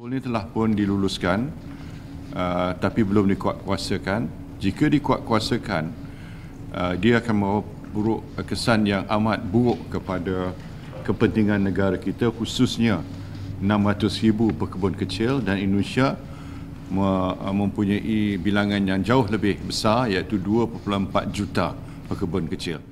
Ini telah pun diluluskan uh, tapi belum dikuatkuasakan. Jika dikuatkuasakan, uh, dia akan buruk uh, kesan yang amat buruk kepada kepentingan negara kita khususnya 600,000 pekebun kecil dan Indonesia uh, mempunyai bilangan yang jauh lebih besar iaitu 2.4 juta pekebun kecil.